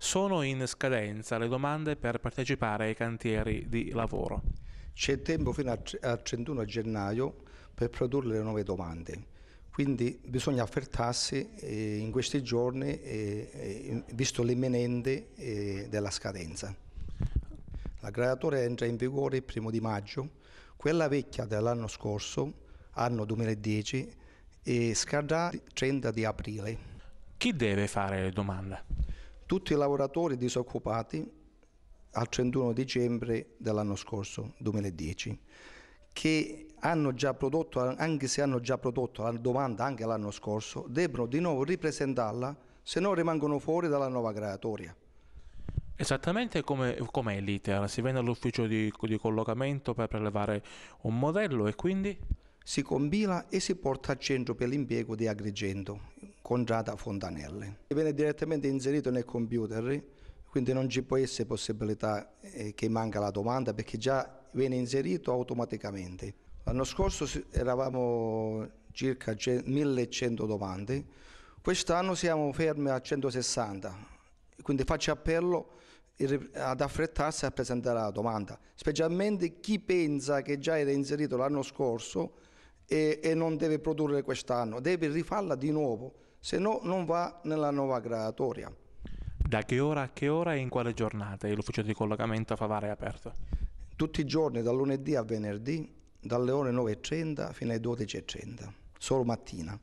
Sono in scadenza le domande per partecipare ai cantieri di lavoro. C'è tempo fino al 31 gennaio per produrre le nuove domande quindi bisogna affrettarsi eh, in questi giorni eh, eh, visto l'imminente della scadenza. La graduatoria entra in vigore il primo di maggio, quella vecchia dell'anno scorso, anno 2010, e scadrà il 30 di aprile. Chi deve fare le domande? tutti i lavoratori disoccupati al 31 dicembre dell'anno scorso, 2010, che hanno già prodotto, anche se hanno già prodotto la domanda anche l'anno scorso, debbono di nuovo ripresentarla, se no rimangono fuori dalla nuova creatoria. Esattamente come, com'è l'iter? Si viene all'ufficio di, di collocamento per prelevare un modello e quindi? Si compila e si porta al centro per l'impiego di Agrigento. Contrada Fontanelli. Viene direttamente inserito nel computer, quindi non ci può essere possibilità eh, che manca la domanda perché già viene inserito automaticamente. L'anno scorso eravamo circa 1100 domande, quest'anno siamo fermi a 160, quindi faccio appello ad affrettarsi a presentare la domanda, specialmente chi pensa che già era inserito l'anno scorso e, e non deve produrre quest'anno, deve rifarla di nuovo se no non va nella nuova graduatoria. Da che ora a che ora e in quale giornata l'ufficio di collocamento a Favara è aperto? Tutti i giorni, dal lunedì a venerdì, dalle ore 9.30 fino alle 12.30, solo mattina.